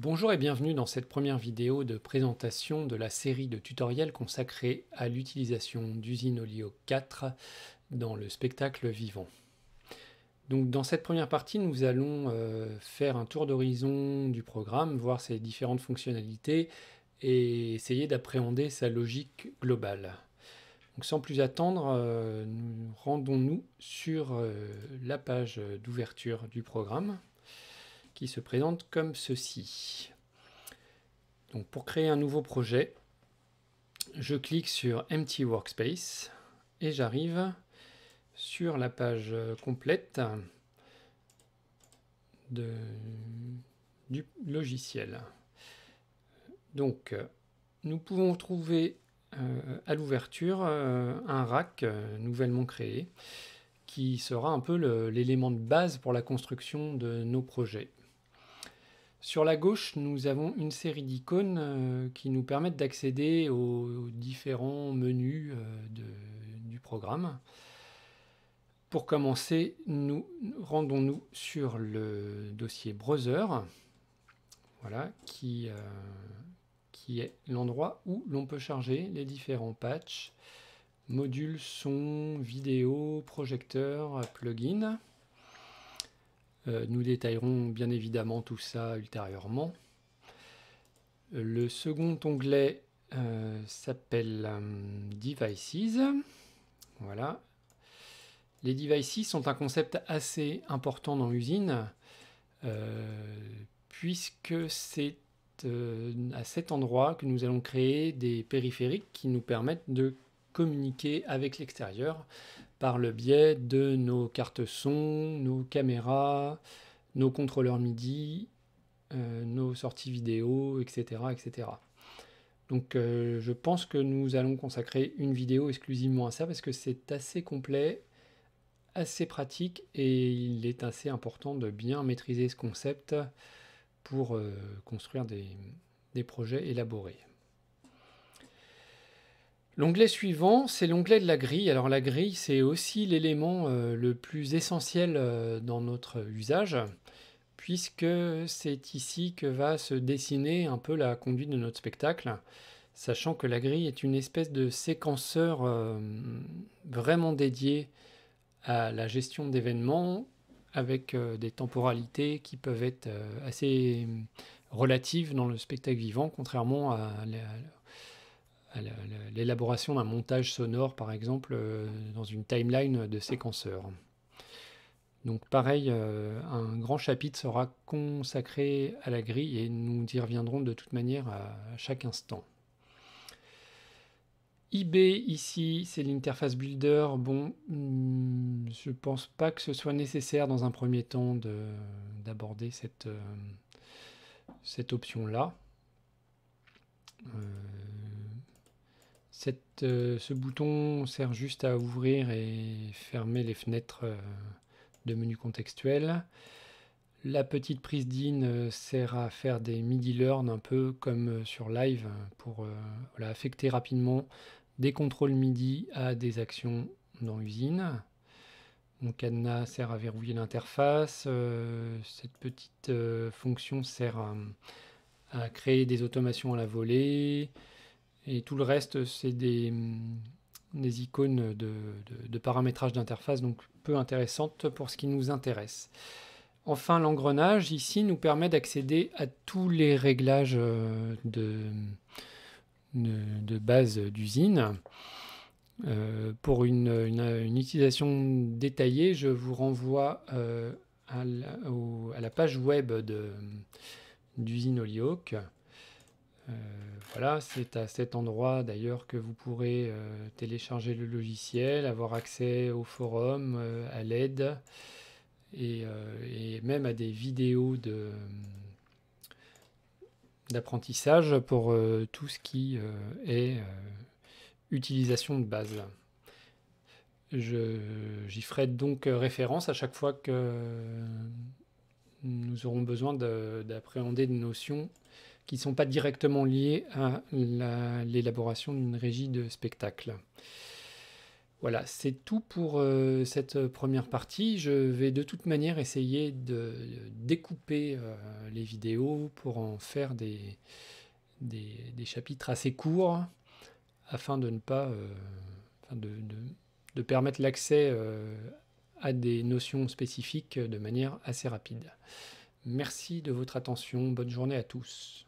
Bonjour et bienvenue dans cette première vidéo de présentation de la série de tutoriels consacrés à l'utilisation d'usine Olio 4 dans le spectacle vivant. Donc dans cette première partie, nous allons euh, faire un tour d'horizon du programme, voir ses différentes fonctionnalités et essayer d'appréhender sa logique globale. sans plus attendre, euh, nous rendons-nous sur euh, la page d'ouverture du programme qui se présente comme ceci. Donc pour créer un nouveau projet, je clique sur Empty Workspace et j'arrive sur la page complète du logiciel. Donc, nous pouvons trouver euh, à l'ouverture euh, un rack euh, nouvellement créé qui sera un peu l'élément de base pour la construction de nos projets. Sur la gauche, nous avons une série d'icônes euh, qui nous permettent d'accéder aux, différents menus euh, du programme. Pour commencer, nous rendons-nous sur le dossier Browser, voilà, qui, euh, est l'endroit où l'on peut charger les différents patchs, modules, son, vidéo, projecteurs, plugins. Euh, nous détaillerons bien évidemment tout ça ultérieurement. Le second onglet euh, s'appelle euh, Devices. Voilà. Les devices sont un concept assez important dans l'usine, puisque c'est à cet endroit que nous allons créer des périphériques qui nous permettent de communiquer avec l'extérieur par le biais de nos cartes son, nos caméras, nos contrôleurs MIDI, euh, nos sorties vidéo, etc. etc. Donc euh, je pense que nous allons consacrer une vidéo exclusivement à ça parce que c'est assez complet, assez pratique et il est assez important de bien maîtriser ce concept pour euh, construire des projets élaborés. L'onglet suivant, c'est l'onglet de la grille. Alors la grille, c'est aussi l'élément euh, le plus essentiel euh, dans notre usage, puisque c'est ici que va se dessiner un peu la conduite de notre spectacle, sachant que la grille est une espèce de séquenceur euh, vraiment dédié à la gestion d'événements, avec des temporalités qui peuvent être assez relatives dans le spectacle vivant, contrairement à l'élaboration d'un montage sonore, par exemple, euh, dans une timeline de séquenceur. Donc pareil, euh, un grand chapitre sera consacré à la grille et nous y reviendrons de toute manière à chaque instant. IB ici, c'est l'interface builder. Bon, hmm, je pense pas que ce soit nécessaire dans un premier temps d'aborder cette, euh, cette option-là. Euh, ce bouton sert juste à ouvrir et fermer les fenêtres euh, de menu contextuel. La petite prise d'in euh, sert à faire des midi learn un peu comme sur live pour affecter rapidement des contrôles midi à des actions dans l'usine. Mon cadenas sert à verrouiller l'interface. cette petite fonction sert à, créer des automations à la volée. Et tout le reste, c'est des, mm, icônes de, paramétrage d'interface, donc peu intéressantes pour ce qui nous intéresse. Enfin, l'engrenage ici nous permet d'accéder à tous les réglages euh, de, base d'usine. Euh, pour une, utilisation détaillée, je vous renvoie euh, à, la, à, la, page web d'usine Holyoke. Euh, voilà, c'est à cet endroit d'ailleurs que vous pourrez euh, télécharger le logiciel, avoir accès au forum, euh, à l'aide et, même à des vidéos d'apprentissage pour tout ce qui est utilisation de base. j'y ferai donc référence à chaque fois que nous aurons besoin d'appréhender des notions qui ne sont pas directement liées à l'élaboration d'une régie de spectacle. Voilà, c'est tout pour euh, cette euh, première partie. Je vais de toute manière essayer de, découper euh, les vidéos pour en faire des, chapitres assez courts afin de ne pas de, permettre l'accès à des notions spécifiques de manière assez rapide. Merci de votre attention, bonne journée à tous.